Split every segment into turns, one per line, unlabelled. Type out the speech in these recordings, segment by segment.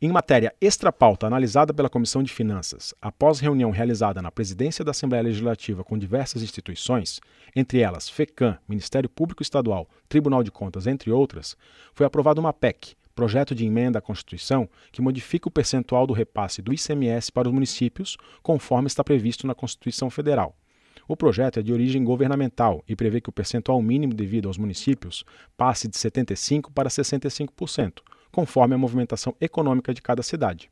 Em matéria extrapauta analisada pela Comissão de Finanças, após reunião realizada na presidência da Assembleia Legislativa com diversas instituições, entre elas FECAM, Ministério Público Estadual, Tribunal de Contas, entre outras, foi aprovada uma PEC, projeto de emenda à Constituição, que modifica o percentual do repasse do ICMS para os municípios, conforme está previsto na Constituição Federal. O projeto é de origem governamental e prevê que o percentual mínimo devido aos municípios passe de 75% para 65% conforme a movimentação econômica de cada cidade.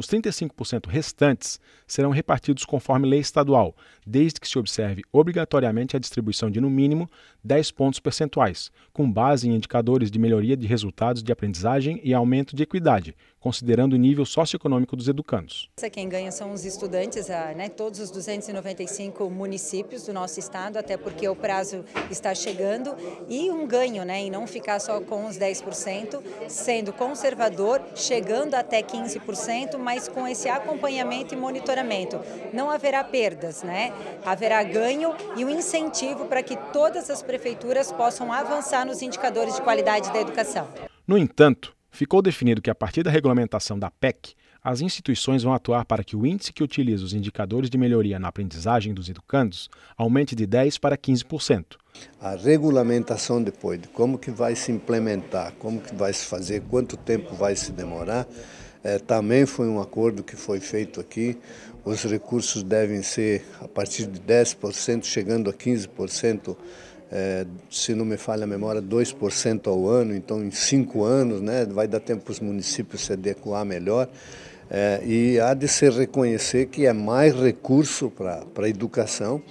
Os 35% restantes serão repartidos conforme lei estadual, desde que se observe obrigatoriamente a distribuição de, no mínimo, 10 pontos percentuais, com base em indicadores de melhoria de resultados de aprendizagem e aumento de equidade, considerando o nível socioeconômico dos educandos.
Quem ganha são os estudantes, né, todos os 295 municípios do nosso estado, até porque o prazo está chegando, e um ganho né, em não ficar só com os 10%, sendo conservador, chegando até 15%, mas com esse acompanhamento e monitoramento. Não haverá perdas, né? Haverá ganho e um incentivo para que todas as prefeituras possam avançar nos indicadores de qualidade da educação.
No entanto, ficou definido que a partir da regulamentação da PEC, as instituições vão atuar para que o índice que utiliza os indicadores de melhoria na aprendizagem dos educandos aumente de 10% para 15%. A regulamentação
depois de como que vai se implementar, como que vai se fazer, quanto tempo vai se demorar, é, também foi um acordo que foi feito aqui. Os recursos devem ser a partir de 10%, chegando a 15%, é, se não me falha a memória, 2% ao ano. Então, em cinco anos, né, vai dar tempo para os municípios se adequar melhor. É, e há de se reconhecer que é mais recurso para a educação.